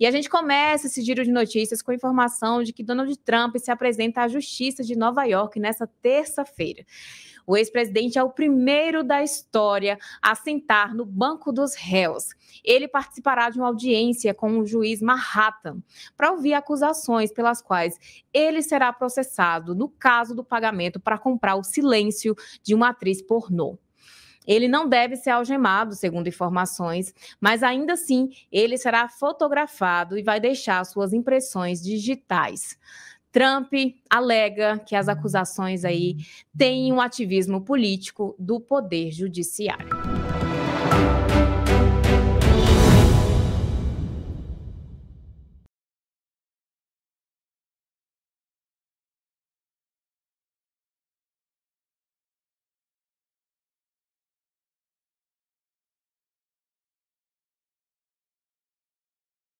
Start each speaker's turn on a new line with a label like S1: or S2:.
S1: E a gente começa esse giro de notícias com a informação de que Donald Trump se apresenta à Justiça de Nova York nesta terça-feira. O ex-presidente é o primeiro da história a sentar no banco dos réus. Ele participará de uma audiência com o juiz Manhattan para ouvir acusações pelas quais ele será processado no caso do pagamento para comprar o silêncio de uma atriz pornô. Ele não deve ser algemado, segundo informações, mas ainda assim ele será fotografado e vai deixar suas impressões digitais. Trump alega que as acusações aí têm um ativismo político do poder judiciário.